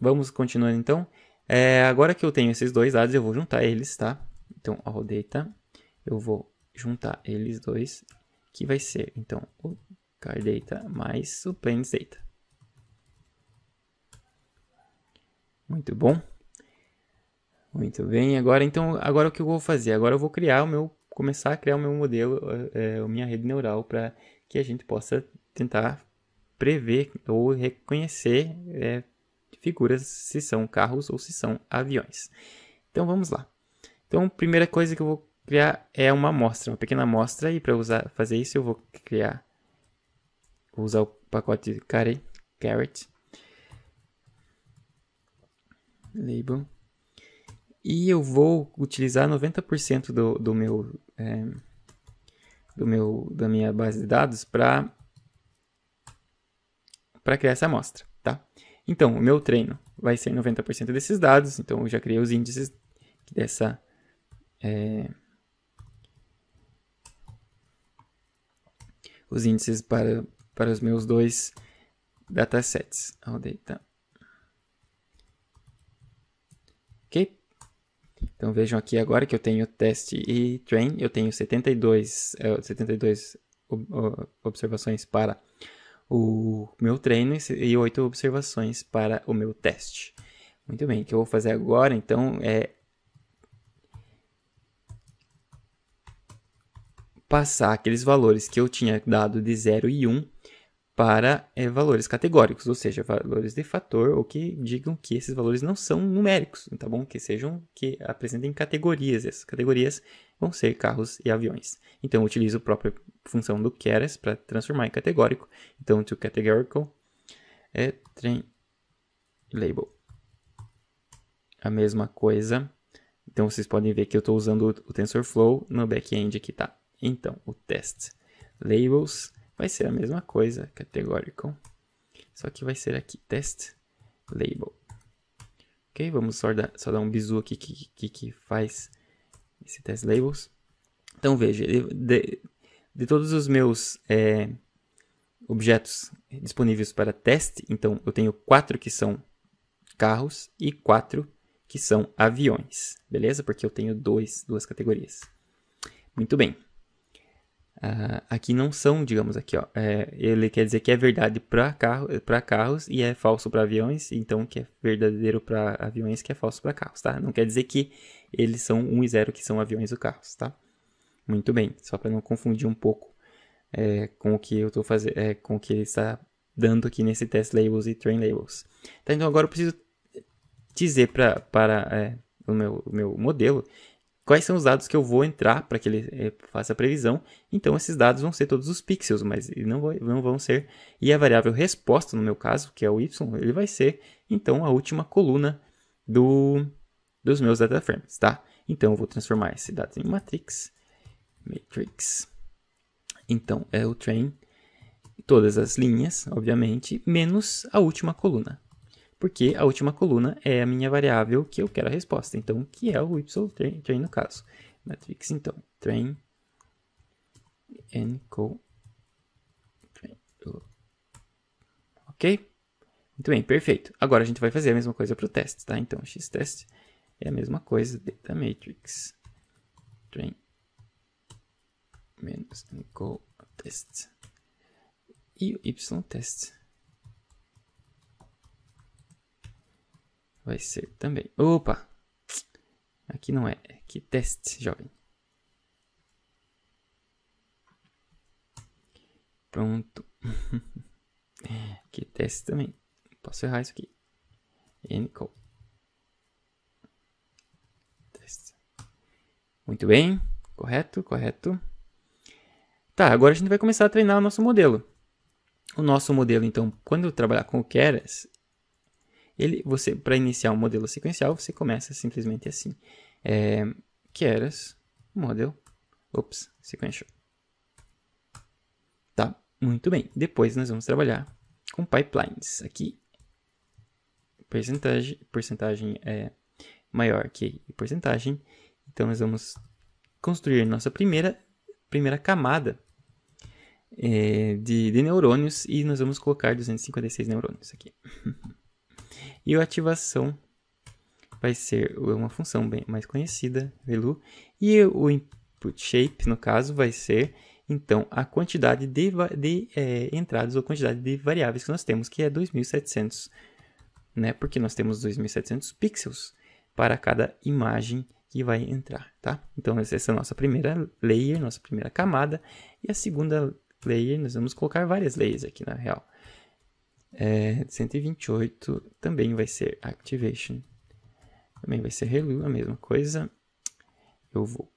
Vamos continuando então. É, agora que eu tenho esses dois dados, eu vou juntar eles, tá? Então, o data, eu vou juntar eles dois, que vai ser, então, o car data mais o planes data. Muito bom. Muito bem. Agora, então, agora o que eu vou fazer? Agora eu vou criar o meu, começar a criar o meu modelo, é, é a minha rede neural, para que a gente possa tentar prever ou reconhecer é, figuras se são carros ou se são aviões. Então vamos lá. Então a primeira coisa que eu vou criar é uma amostra, uma pequena amostra e para usar fazer isso eu vou criar vou usar o pacote carry carrot label e eu vou utilizar 90% do, do meu é, do meu da minha base de dados para para criar essa amostra. Então, o meu treino vai ser 90% desses dados, então eu já criei os índices dessa. É, os índices para, para os meus dois datasets. All data. Ok? Então vejam aqui agora que eu tenho teste e train, eu tenho 72, 72 é, observações para o meu treino e oito observações para o meu teste. Muito bem, o que eu vou fazer agora então é passar aqueles valores que eu tinha dado de 0 e 1 para é, valores categóricos, ou seja, valores de fator ou que digam que esses valores não são numéricos, então, tá bom? Que sejam que apresentem categorias, essas categorias vão ser carros e aviões. Então eu utilizo a própria função do keras para transformar em categórico. Então to categorical é train label. A mesma coisa. Então vocês podem ver que eu estou usando o TensorFlow no back-end aqui, tá? Então, o test labels vai ser a mesma coisa, categórico. Só que vai ser aqui, test label. Ok, vamos só dar, só dar um bizu aqui que, que, que faz esse test labels. Então veja, de, de todos os meus é, objetos disponíveis para teste, então eu tenho quatro que são carros e quatro que são aviões, beleza? Porque eu tenho dois, duas categorias. Muito bem. Uh, aqui não são, digamos aqui, ó. É, ele quer dizer que é verdade para carro, carros e é falso para aviões, então que é verdadeiro para aviões que é falso para carros, tá? Não quer dizer que eles são 1 e 0, que são aviões ou carros, tá? Muito bem, só para não confundir um pouco é, com o que eu tô fazendo, é, com o que ele está dando aqui nesse test labels e train labels. Tá, então agora eu preciso dizer pra, para é, o, meu, o meu modelo quais são os dados que eu vou entrar para que ele é, faça a previsão. Então, esses dados vão ser todos os pixels, mas não, vai, não vão ser. E a variável resposta, no meu caso, que é o y, ele vai ser, então, a última coluna do, dos meus data frames, tá? Então, eu vou transformar esse dado em matrix. Matrix. Então, é o train, todas as linhas, obviamente, menos a última coluna porque a última coluna é a minha variável que eu quero a resposta. Então, que é o y train no caso. Matrix, então, train enco train. Ok? Muito bem, perfeito. Agora a gente vai fazer a mesma coisa para o teste, tá? Então, x-test é a mesma coisa da matrix. Train menos enco test. E o y-test Vai ser também. Opa! Aqui não é. Que teste, jovem. Pronto. aqui teste também. Posso errar isso aqui. Nicole. Teste. Muito bem. Correto, correto. Tá, agora a gente vai começar a treinar o nosso modelo. O nosso modelo, então, quando eu trabalhar com o Keras, ele, você, para iniciar um modelo sequencial, você começa simplesmente assim: é, queres model, ops, sequential. Tá, muito bem. Depois nós vamos trabalhar com pipelines. Aqui, percentagem, porcentagem é maior que porcentagem. Então nós vamos construir nossa primeira primeira camada é, de, de neurônios e nós vamos colocar 256 neurônios aqui. E a ativação vai ser uma função bem mais conhecida, velu, e o input shape, no caso, vai ser então a quantidade de, de é, entradas ou quantidade de variáveis que nós temos, que é 2700, né? Porque nós temos 2700 pixels para cada imagem que vai entrar, tá? Então essa é a nossa primeira layer, nossa primeira camada, e a segunda layer, nós vamos colocar várias layers aqui na real. É, 128 também vai ser Activation. Também vai ser ReLU, a mesma coisa. Eu vou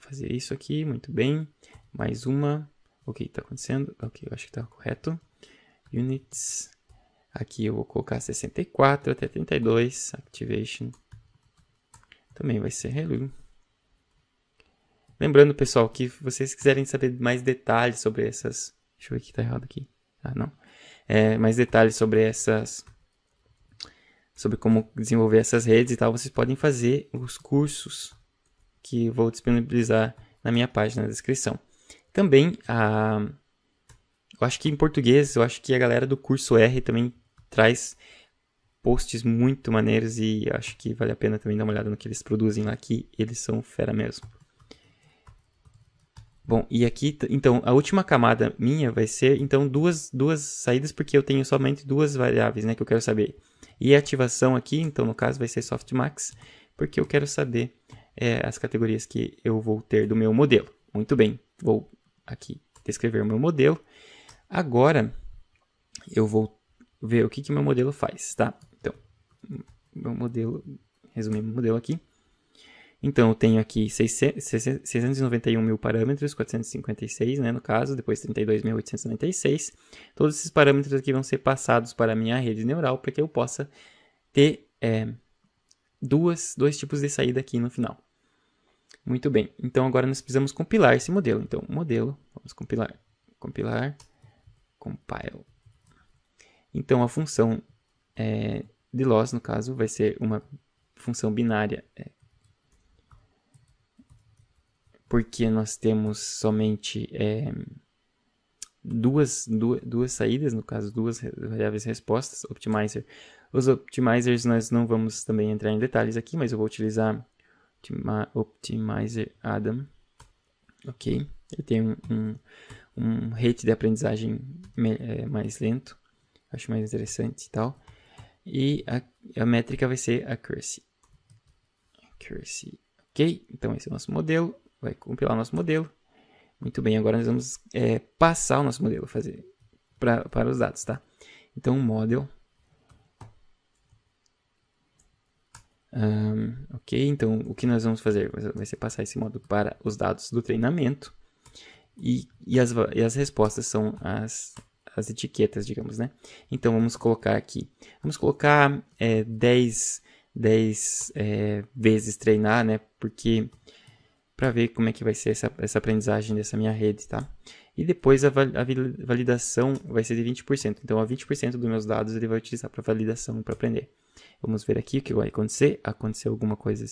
fazer isso aqui, muito bem. Mais uma. Ok, está acontecendo. Ok, eu acho que está correto. Units. Aqui eu vou colocar 64 até 32. Activation. Também vai ser ReLU. Lembrando, pessoal, que vocês quiserem saber mais detalhes sobre essas... Deixa eu ver o que está errado aqui. Ah, não é, mais detalhes sobre essas sobre como desenvolver essas redes e tal, vocês podem fazer os cursos que vou disponibilizar na minha página na descrição. Também a eu acho que em português, eu acho que a galera do curso R também traz posts muito maneiros e acho que vale a pena também dar uma olhada no que eles produzem lá que eles são fera mesmo. Bom, e aqui, então, a última camada minha vai ser, então, duas, duas saídas, porque eu tenho somente duas variáveis, né, que eu quero saber. E a ativação aqui, então, no caso, vai ser softmax, porque eu quero saber é, as categorias que eu vou ter do meu modelo. Muito bem, vou aqui descrever o meu modelo. Agora, eu vou ver o que, que meu modelo faz, tá? Então, meu modelo, resumindo o modelo aqui. Então, eu tenho aqui 691 mil parâmetros, 456, né, no caso, depois 32.896. Todos esses parâmetros aqui vão ser passados para a minha rede neural para que eu possa ter é, duas, dois tipos de saída aqui no final. Muito bem, então agora nós precisamos compilar esse modelo. Então, modelo, vamos compilar, compilar, compile. Então, a função é, de loss, no caso, vai ser uma função binária é, porque nós temos somente é, duas, duas, duas saídas, no caso, duas variáveis respostas, optimizer. Os optimizers nós não vamos também entrar em detalhes aqui, mas eu vou utilizar optimizer Adam, ok? Ele tem um, um, um rate de aprendizagem é, mais lento, acho mais interessante e tal. E a, a métrica vai ser accuracy. Accuracy, ok? Então esse é o nosso modelo vai compilar o nosso modelo. Muito bem, agora nós vamos é, passar o nosso modelo fazer pra, para os dados, tá? Então, model. Um, ok, então o que nós vamos fazer vai ser passar esse modelo para os dados do treinamento e, e, as, e as respostas são as, as etiquetas, digamos, né? Então vamos colocar aqui, vamos colocar é, 10, 10 é, vezes treinar, né? Porque para ver como é que vai ser essa, essa aprendizagem dessa minha rede, tá? E depois a, a validação vai ser de 20%. Então, a 20% dos meus dados ele vai utilizar para validação, para aprender. Vamos ver aqui o que vai acontecer. Aconteceu alguma coisa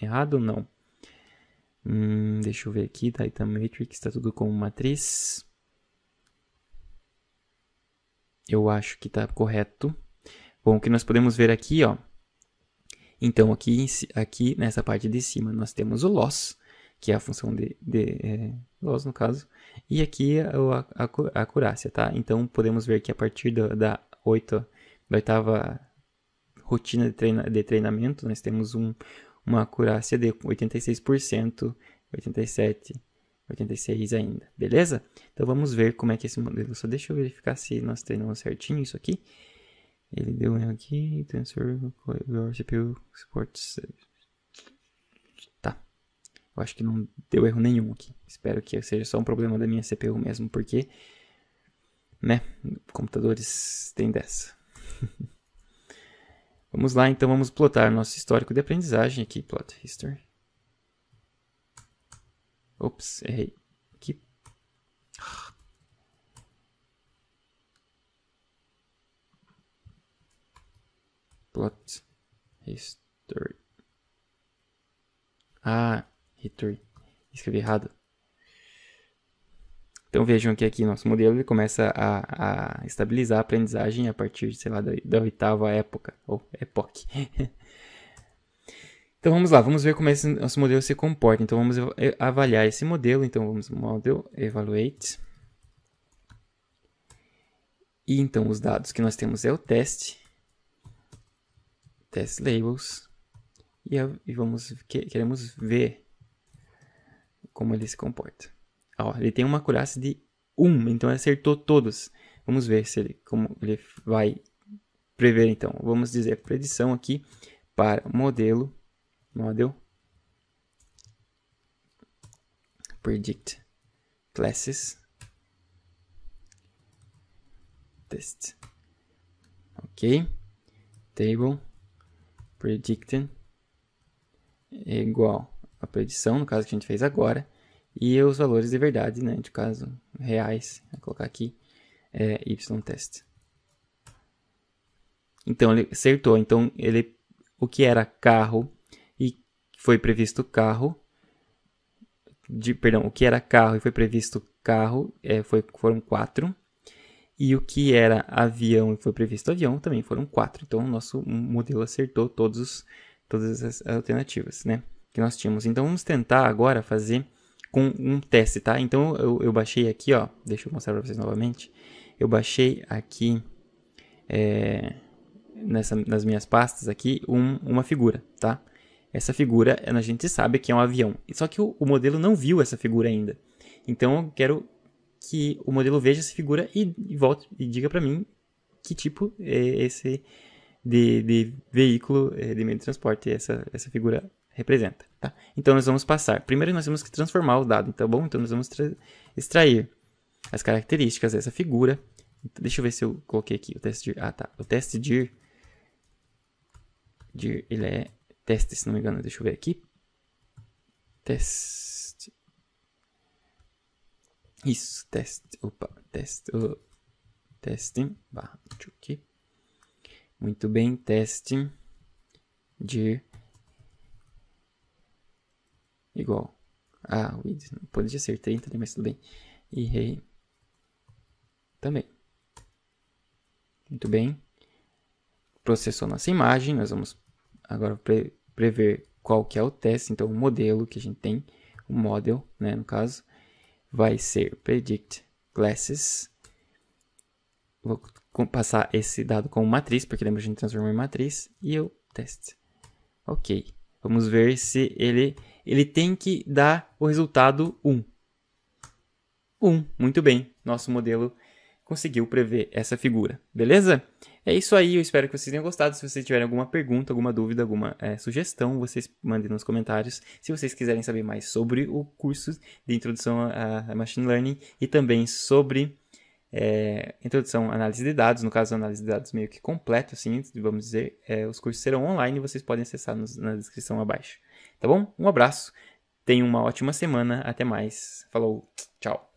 errada ou não? Hum, deixa eu ver aqui. Titan tá, então, Matrix está tudo como matriz. Eu acho que está correto. Bom, o que nós podemos ver aqui, ó. Então, aqui, aqui nessa parte de cima, nós temos o loss que é a função de, de é, no caso, e aqui é a, a, a curácia, tá? Então podemos ver que a partir da, oito, da oitava rotina de, treina, de treinamento, nós temos um, uma acurácia de 86%, 87%, 86% ainda, beleza? Então vamos ver como é que esse modelo, só deixa eu verificar se nós treinamos certinho isso aqui. Ele deu um erro aqui, tensor, CPU, suporte, eu acho que não deu erro nenhum aqui. Espero que seja só um problema da minha CPU mesmo, porque, né, computadores têm dessa. vamos lá, então vamos plotar nosso histórico de aprendizagem aqui, plot history. Ops, errei. Aqui. Plot history. Ah, return. Escrevi errado. Então vejam que aqui nosso modelo ele começa a, a estabilizar a aprendizagem a partir, sei lá, da, da oitava época, ou epoque. então vamos lá, vamos ver como esse nosso modelo se comporta. Então vamos eh, avaliar esse modelo. Então vamos model evaluate. E então os dados que nós temos é o teste, test labels, e, e vamos que, queremos ver como ele se comporta. Ó, ele tem uma acurácia de 1, então ele acertou todos. Vamos ver se ele, como ele vai prever, então. Vamos dizer predição aqui para modelo, model, predict classes, test, ok, table, predicting, igual a predição, no caso que a gente fez agora, e os valores de verdade, né, de caso reais, vou né, colocar aqui, é, y-test. Então ele acertou, então ele, o que era carro e foi previsto carro, de, perdão, o que era carro e foi previsto carro é, foi, foram quatro, e o que era avião e foi previsto avião também foram quatro, então o nosso modelo acertou todos, todas as alternativas, né que nós tínhamos. Então vamos tentar agora fazer com um teste, tá? Então eu, eu baixei aqui, ó, deixa eu mostrar para vocês novamente. Eu baixei aqui é, nessa, nas minhas pastas aqui um, uma figura, tá? Essa figura a gente sabe que é um avião, só que o, o modelo não viu essa figura ainda. Então eu quero que o modelo veja essa figura e, e volte e diga para mim que tipo é esse de, de veículo é, de meio de transporte é essa, essa figura representa. Tá? Então nós vamos passar. Primeiro nós temos que transformar o dado, tá bom? Então nós vamos extrair as características dessa figura. Então, deixa eu ver se eu coloquei aqui o teste dir. Ah, tá. O teste dir, de, ele é teste, se não me engano. Deixa eu ver aqui. Teste. Isso, teste. Opa, teste. Oh, deixa eu aqui. Muito bem, teste. de igual a ah, with. Né? Podia ser 30, né? mas tudo bem. E rei também. Muito bem. Processou nossa imagem. Nós vamos agora pre prever qual que é o teste. Então, o modelo que a gente tem, o model, né, no caso, vai ser predict classes. Vou passar esse dado como matriz, porque lembra a gente transformou em matriz. E o teste. Ok. Vamos ver se ele ele tem que dar o resultado 1. 1, muito bem, nosso modelo conseguiu prever essa figura, beleza? É isso aí, eu espero que vocês tenham gostado. Se vocês tiverem alguma pergunta, alguma dúvida, alguma é, sugestão, vocês mandem nos comentários. Se vocês quiserem saber mais sobre o curso de Introdução a, a Machine Learning e também sobre é, Introdução à Análise de Dados, no caso, análise de dados meio que completo, assim, vamos dizer, é, os cursos serão online e vocês podem acessar nos, na descrição abaixo. Tá bom? Um abraço, tenha uma ótima semana, até mais. Falou, tchau.